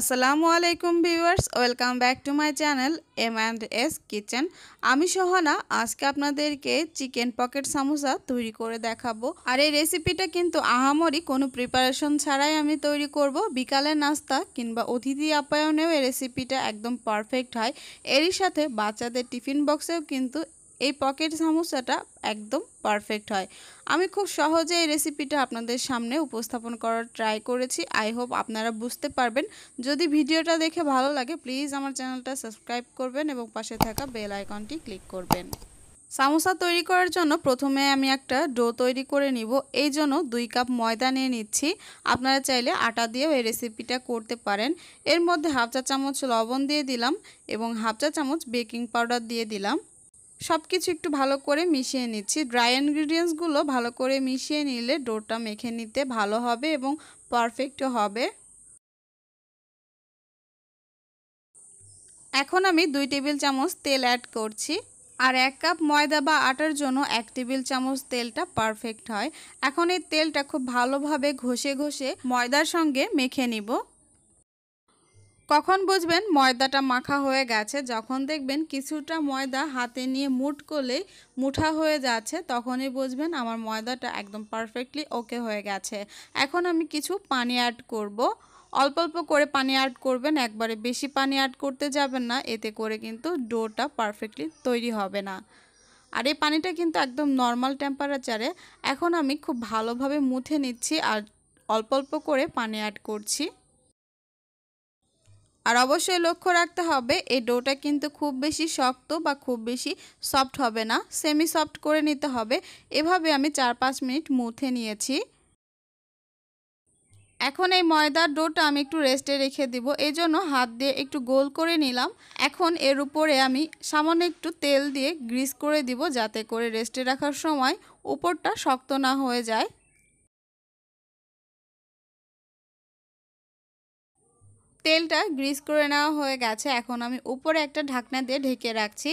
আসসালামু আলাইকুম viewers welcome back to my channel M and S kitchen আমি সোহানা আজকে আপনাদেরকে চিকেন পকেট সামোসা তৈরি করে দেখাবো আর এই রেসিপিটা কিন্তু আহামরি কোনো প্রিপারেশন ছাড়াই আমি তৈরি করব বিকালের নাস্তা কিংবা অতিথি আপ্যায়নেও এই রেসিপিটা একদম পারফেক্ট হয় এরই সাথে বাচ্চাদের টিফিন বক্সেও কিন্তু এই পকেট সামোসাটা একদম পারফেক্ট হয় আমি খুব সহজে এই রেসিপিটা আপনাদের সামনে উপস্থাপন করার ট্রাই করেছি আই হোপ আপনারা বুঝতে পারবেন যদি ভিডিওটা দেখে ভালো লাগে প্লিজ আমার চ্যানেলটা সাবস্ক্রাইব করবেন এবং পাশে থাকা বেল আইকনটি ক্লিক করবেন সামোসা তৈরি করার জন্য প্রথমে আমি একটা ডো তৈরি করে নিব এই জন্য দুই কাপ ময়দা নিয়ে নিচ্ছি আপনারা চাইলে আটা দিয়েও এই রেসিপিটা করতে পারেন এর মধ্যে হাফ চা চামচ লবণ দিয়ে দিলাম এবং হাফ চা চামচ বেকিং পাউডার দিয়ে দিলাম সব কিছু একটু ভালো করে মিশিয়ে নিচ্ছি ড্রাই ইনগ্রিডিয়েন্টসগুলো ভালো করে মিশিয়ে নিলে ডোটা মেখে নিতে ভালো হবে এবং পারফেক্ট হবে এখন আমি দুই টেবিল চামচ তেল অ্যাড করছি আর এক কাপ ময়দা বা আটার জন্য এক টেবিল চামচ তেলটা পারফেক্ট হয় এখন এই তেলটা খুব ভালোভাবে ঘষে ঘষে ময়দার সঙ্গে মেখে নিব কখন বুঝবেন ময়দাটা মাখা হয়ে গেছে যখন দেখবেন কিছুটা ময়দা হাতে নিয়ে মুট করলে মুঠা হয়ে যাচ্ছে তখনই বুঝবেন আমার ময়দাটা একদম পারফেক্টলি ওকে হয়ে গেছে এখন আমি কিছু পানি অ্যাড করব। অল্প অল্প করে পানি অ্যাড করবেন একবারে বেশি পানি অ্যাড করতে যাবেন না এতে করে কিন্তু ডোটা পারফেক্টলি তৈরি হবে না আর এই পানিটা কিন্তু একদম নর্মাল টেম্পারেচারে এখন আমি খুব ভালোভাবে মুঠে নিচ্ছি আর অল্প অল্প করে পানি অ্যাড করছি আর অবশ্যই লক্ষ্য রাখতে হবে এই ডোটা কিন্তু খুব বেশি শক্ত বা খুব বেশি সফট হবে না সেমি সফট করে নিতে হবে এভাবে আমি চার পাঁচ মিনিট মুথে নিয়েছি এখন এই ময়দার ডোটা আমি একটু রেস্টে রেখে দিব জন্য হাত দিয়ে একটু গোল করে নিলাম এখন এর উপরে আমি সামান্য একটু তেল দিয়ে গ্রিস করে দিব যাতে করে রেস্টে রাখার সময় উপরটা শক্ত না হয়ে যায় তেলটা গ্রিস করে নেওয়া হয়ে গেছে এখন আমি উপরে একটা ঢাকনা দিয়ে ঢেকে রাখছি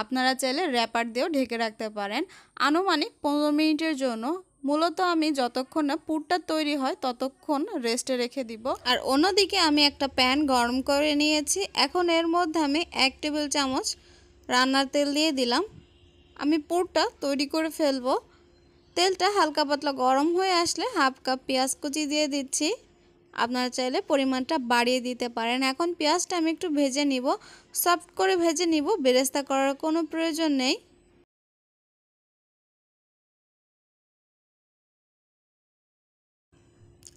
আপনারা চাইলে র্যাপার দিয়েও ঢেকে রাখতে পারেন আনুমানিক পনেরো মিনিটের জন্য মূলত আমি যতক্ষণ না পুরটা তৈরি হয় ততক্ষণ রেস্টে রেখে দিব আর অন্যদিকে আমি একটা প্যান গরম করে নিয়েছি এখন এর মধ্যে আমি এক টেবিল চামচ রান্নার তেল দিয়ে দিলাম আমি পুরটা তৈরি করে ফেলবো তেলটা হালকা পাতলা গরম হয়ে আসলে হাফ কাপ পেঁয়াজ কুচি দিয়ে দিচ্ছি আপনারা চাইলে পরিমাণটা বাড়িয়ে দিতে পারেন এখন পেঁয়াজটা আমি একটু ভেজে নিব সফট করে ভেজে নিব বেরেস্তা করার কোনো প্রয়োজন নেই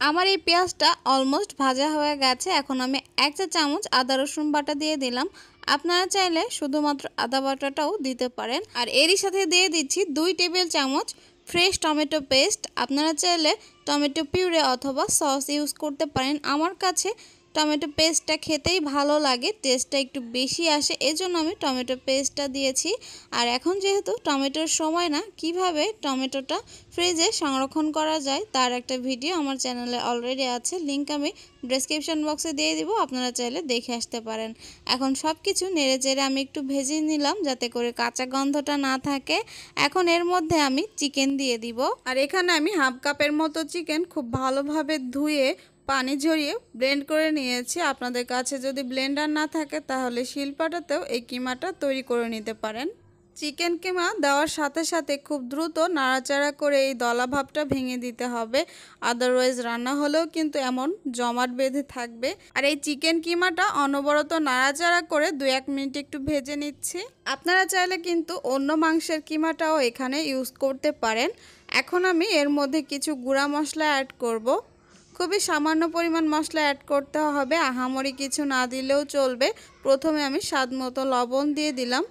আমার এই পেঁয়াজটা অলমোস্ট ভাজা হয়ে গেছে এখন আমি এক চা চামচ আদা রসুন বাটা দিয়ে দিলাম আপনারা চাইলে শুধুমাত্র আদা বাটাটাও দিতে পারেন আর এরই সাথে দিয়ে দিচ্ছি দুই টেবিল চামচ ফ্রেশ টমেটো পেস্ট আপনারা চাইলে টমেটো পিউরে অথবা সস ইউজ করতে পারেন আমার কাছে টমেটো পেস্টটা খেতেই ভালো লাগে টেস্টটা একটু বেশি আসে এজন্য আমি টমেটো পেস্টটা দিয়েছি আর এখন যেহেতু টমেটোর সময় না কিভাবে টমেটোটা ফ্রিজে সংরক্ষণ করা যায় তার একটা ভিডিও আমার চ্যানেলে অলরেডি আছে লিঙ্ক আমি ডিসক্রিপশন বক্সে দিয়ে দিব আপনারা চাইলে দেখে আসতে পারেন এখন সব কিছু নেড়ে চেড়ে আমি একটু ভেজে নিলাম যাতে করে কাঁচা গন্ধটা না থাকে এখন এর মধ্যে আমি চিকেন দিয়ে দিব আর এখানে আমি হাফ কাপের মতো চিকেন খুব ভালোভাবে ধুয়ে পানি ঝরিয়ে ব্লেন্ড করে নিয়েছি আপনাদের কাছে যদি ব্লেন্ডার না থাকে তাহলে শিলপাটাতেও এই কিমাটা তৈরি করে নিতে পারেন চিকেন কিমা দেওয়ার সাথে সাথে খুব দ্রুত নাড়াচাড়া করে এই দলাভাবটা ভেঙে দিতে হবে আদারওয়াইজ রান্না হলেও কিন্তু এমন জমাট বেঁধে থাকবে আর এই চিকেন কিমাটা অনবরত নাড়াচাড়া করে দু এক মিনিট একটু ভেজে নিচ্ছি আপনারা চাইলে কিন্তু অন্য মাংসের কিমাটাও এখানে ইউজ করতে পারেন এখন আমি এর মধ্যে কিছু গুঁড়া মশলা অ্যাড করব খুবই সামান্য পরিমাণ মশলা অ্যাড করতে হবে আহামরি কিছু না দিলেও চলবে প্রথমে আমি স্বাদ মতো লবণ দিয়ে দিলাম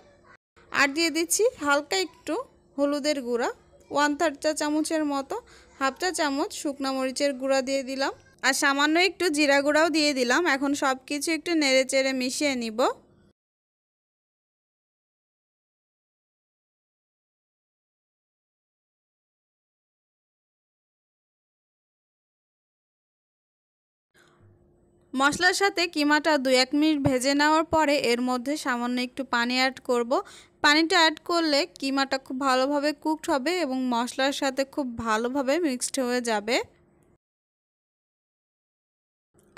আর দিয়ে দিচ্ছি হালকা একটু হলুদের গুঁড়া ওয়ান থার্ড চা চামচের মতো হাফ চা চামচ শুকনো মরিচের গুঁড়া দিয়ে দিলাম আর সামান্য একটু জিরা গুঁড়াও দিয়ে দিলাম এখন সব কিছু একটু নেড়ে চেড়ে মিশিয়ে নিব মশলার সাথে কিমাটা দু এক মিনিট ভেজে নেওয়ার পরে এর মধ্যে সামান্য একটু পানি অ্যাড করব। পানিটা অ্যাড করলে কিমাটা খুব ভালোভাবে কুকড হবে এবং মশলার সাথে খুব ভালোভাবে মিক্সড হয়ে যাবে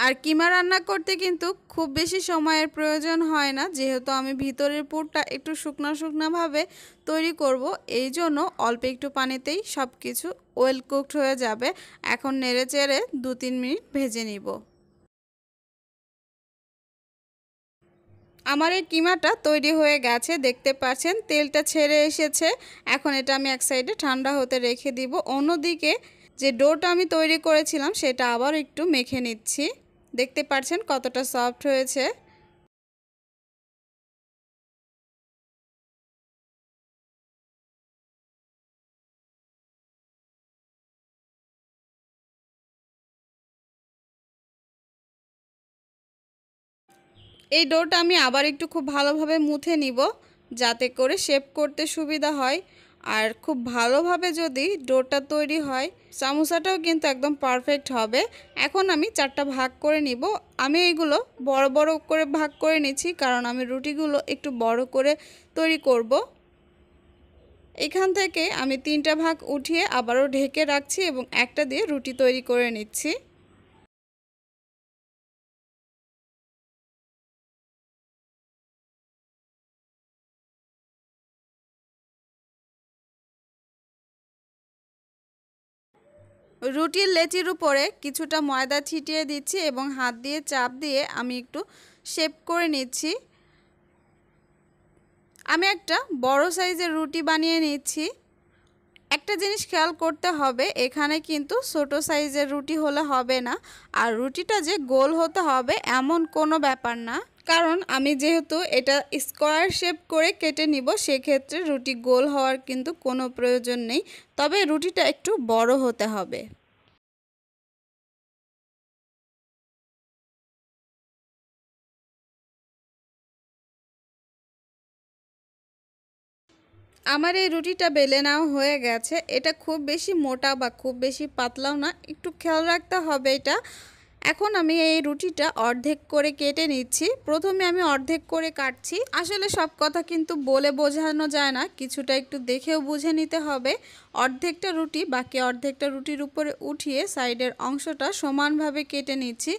আর কিমা রান্না করতে কিন্তু খুব বেশি সময়ের প্রয়োজন হয় না যেহেতু আমি ভিতরের পুরটা একটু শুকনো শুকনোভাবে তৈরি করব এই জন্য অল্প একটু পানিতেই সব কিছু ওয়েল কুকড হয়ে যাবে এখন নেড়ে চেড়ে দু তিন মিনিট ভেজে নিব আমার এই কিমাটা তৈরি হয়ে গেছে দেখতে পাচ্ছেন তেলটা ছেড়ে এসেছে এখন এটা আমি এক সাইডে ঠান্ডা হতে রেখে দিব অন্যদিকে যে ডোটা আমি তৈরি করেছিলাম সেটা আবার একটু মেখে নিচ্ছি দেখতে পাচ্ছেন কতটা সফট হয়েছে এই ডোটা আমি আবার একটু খুব ভালোভাবে মুথে নিব যাতে করে শেপ করতে সুবিধা হয় আর খুব ভালোভাবে যদি ডোটা তৈরি হয় সামোসাটাও কিন্তু একদম পারফেক্ট হবে এখন আমি চারটা ভাগ করে নিব আমি এইগুলো বড় বড় করে ভাগ করে নিচ্ছি কারণ আমি রুটিগুলো একটু বড় করে তৈরি করব। এখান থেকে আমি তিনটা ভাগ উঠিয়ে আবারও ঢেকে রাখছি এবং একটা দিয়ে রুটি তৈরি করে নিচ্ছি রুটির লেচির উপরে কিছুটা ময়দা ছিটিয়ে দিচ্ছি এবং হাত দিয়ে চাপ দিয়ে আমি একটু শেপ করে নিচ্ছি আমি একটা বড় সাইজের রুটি বানিয়ে নিচ্ছি একটা জিনিস খেয়াল করতে হবে এখানে কিন্তু ছোট সাইজের রুটি হলে হবে না আর রুটিটা যে গোল হতে হবে এমন কোনো ব্যাপার না কারণ আমি যেহেতু এটা স্কোয়ার শেপ করে কেটে নিব সেক্ষেত্রে রুটি গোল হওয়ার কিন্তু কোনো প্রয়োজন নেই তবে রুটিটা একটু বড় হতে হবে আমার এই রুটিটা বেলে নাও হয়ে গেছে এটা খুব বেশি মোটা বা খুব বেশি পাতলাও না একটু খেয়াল রাখতে হবে এটা এখন আমি এই রুটিটা অর্ধেক করে কেটে নিচ্ছি প্রথমে আমি অর্ধেক করে কাটছি আসলে সব কথা কিন্তু বলে বোঝানো যায় না কিছুটা একটু দেখেও বুঝে নিতে হবে অর্ধেকটা রুটি বাকি অর্ধেকটা রুটির উপরে উঠিয়ে সাইডের অংশটা সমানভাবে কেটে নিচ্ছি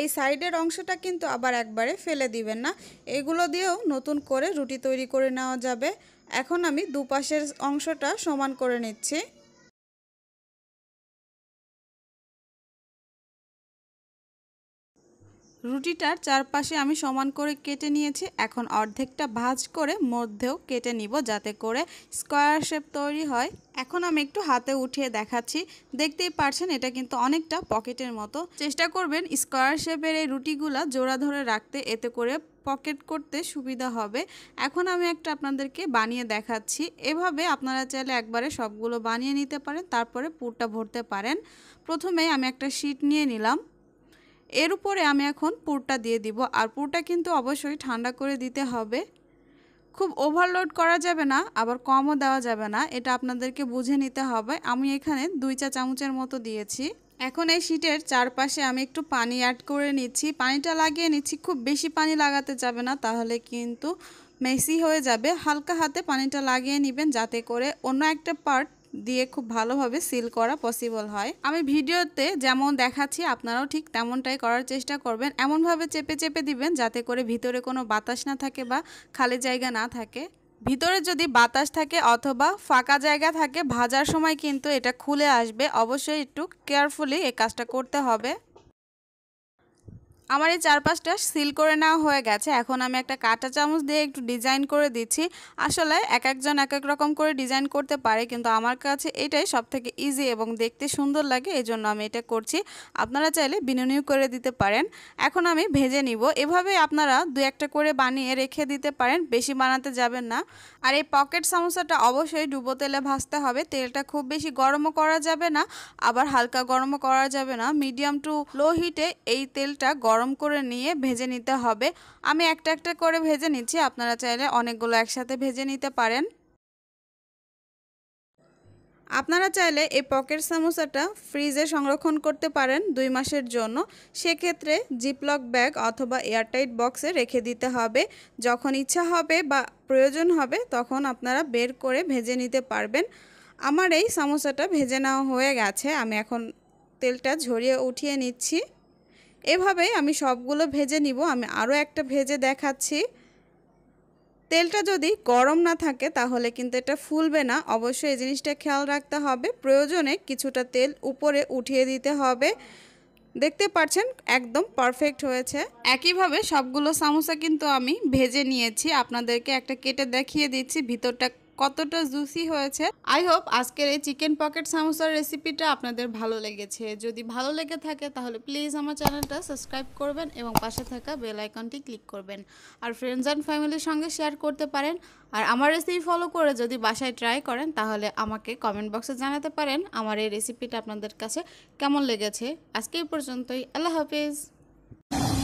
এই সাইডের অংশটা কিন্তু আবার একবারে ফেলে দিবেন না এগুলো দিয়েও নতুন করে রুটি তৈরি করে নেওয়া যাবে এখন আমি দুপাশের অংশটা সমান করে নিচ্ছি রুটিটার চারপাশে আমি সমান করে কেটে নিয়েছি এখন অর্ধেকটা ভাজ করে মধ্যেও কেটে নিব যাতে করে স্কোয়ার শেপ তৈরি হয় এখন আমি একটু হাতে উঠিয়ে দেখাচ্ছি দেখতেই পারছেন এটা কিন্তু অনেকটা পকেটের মতো চেষ্টা করবেন স্কোয়ার শেপের এই রুটিগুলা জোড়া ধরে রাখতে এতে করে পকেট করতে সুবিধা হবে এখন আমি একটা আপনাদেরকে বানিয়ে দেখাচ্ছি এভাবে আপনারা চাইলে একবারে সবগুলো বানিয়ে নিতে পারেন তারপরে পুরটা ভরতে পারেন প্রথমে আমি একটা শিট নিয়ে নিলাম এর উপরে আমি এখন পুরটা দিয়ে দিব আর পুরটা কিন্তু অবশ্যই ঠান্ডা করে দিতে হবে খুব ওভারলোড করা যাবে না আবার কমও দেওয়া যাবে না এটা আপনাদেরকে বুঝে নিতে হবে আমি এখানে দুই চা চামচের মতো দিয়েছি এখন এই শীটের চারপাশে আমি একটু পানি অ্যাড করে নিচ্ছি পানিটা লাগিয়ে নিচ্ছি খুব বেশি পানি লাগাতে যাবে না তাহলে কিন্তু মেসি হয়ে যাবে হালকা হাতে পানিটা লাগিয়ে নেবেন যাতে করে অন্য একটা পার্ট দিয়ে খুব ভালোভাবে সিল করা পসিবল হয় আমি ভিডিওতে যেমন দেখাচ্ছি আপনারাও ঠিক তেমনটাই করার চেষ্টা করবেন এমনভাবে চেপে চেপে দিবেন যাতে করে ভিতরে কোনো বাতাস না থাকে বা খালি জায়গা না থাকে ভিতরে যদি বাতাস থাকে অথবা ফাঁকা জায়গা থাকে ভাজার সময় কিন্তু এটা খুলে আসবে অবশ্যই একটু কেয়ারফুলি এই কাজটা করতে হবে আমার এই চার পাঁচটা সিল করে নেওয়া হয়ে গেছে এখন আমি একটা কাটা চামচ দিয়ে একটু ডিজাইন করে দিচ্ছি আসলে এক একজন এক এক রকম করে ডিজাইন করতে পারে কিন্তু আমার কাছে এটাই সবথেকে ইজি এবং দেখতে সুন্দর লাগে এই জন্য আমি এটা করছি আপনারা চাইলে বিনুনিও করে দিতে পারেন এখন আমি ভেজে নিব এভাবে আপনারা দু একটা করে বানিয়ে রেখে দিতে পারেন বেশি বানাতে যাবেন না আর এই পকেট সামোসাটা অবশ্যই ডুবো তেলে ভাজতে হবে তেলটা খুব বেশি গরমও করা যাবে না আবার হালকা গরমও করা যাবে না মিডিয়াম টু লো হিটে এই তেলটা গরম গরম করে নিয়ে ভেজে নিতে হবে আমি একটা একটা করে ভেজে নিচ্ছি আপনারা চাইলে অনেকগুলো একসাথে ভেজে নিতে পারেন আপনারা চাইলে এই পকেট সামোসাটা ফ্রিজে সংরক্ষণ করতে পারেন দুই মাসের জন্য সেক্ষেত্রে জিপলক ব্যাগ অথবা এয়ারটাইট বক্সে রেখে দিতে হবে যখন ইচ্ছা হবে বা প্রয়োজন হবে তখন আপনারা বের করে ভেজে নিতে পারবেন আমার এই সামোসাটা ভেজে নেওয়া হয়ে গেছে আমি এখন তেলটা ঝরিয়ে উঠিয়ে নিচ্ছি এভাবেই আমি সবগুলো ভেজে নিব আমি আরও একটা ভেজে দেখাচ্ছি তেলটা যদি গরম না থাকে তাহলে কিন্তু এটা ফুলবে না অবশ্যই এই জিনিসটা খেয়াল রাখতে হবে প্রয়োজনে কিছুটা তেল উপরে উঠিয়ে দিতে হবে দেখতে পাচ্ছেন একদম পারফেক্ট হয়েছে একইভাবে সবগুলো সামোসা কিন্তু আমি ভেজে নিয়েছি আপনাদেরকে একটা কেটে দেখিয়ে দিচ্ছি ভিতরটা কতটা জুসি হয়েছে আই হোপ আজকের এই চিকেন পকেট সামোসার রেসিপিটা আপনাদের ভালো লেগেছে যদি ভালো লেগে থাকে তাহলে প্লিজ আমার চ্যানেলটা সাবস্ক্রাইব করবেন এবং পাশে থাকা বেল আইকনটি ক্লিক করবেন আর ফ্রেন্ডস অ্যান্ড ফ্যামিলির সঙ্গে শেয়ার করতে পারেন আর আমার রেসিপি ফলো করে যদি বাসায় ট্রাই করেন তাহলে আমাকে কমেন্ট বক্সে জানাতে পারেন আমার এই রেসিপিটা আপনাদের কাছে কেমন লেগেছে আজকে এই পর্যন্তই আল্লাহ হাফিজ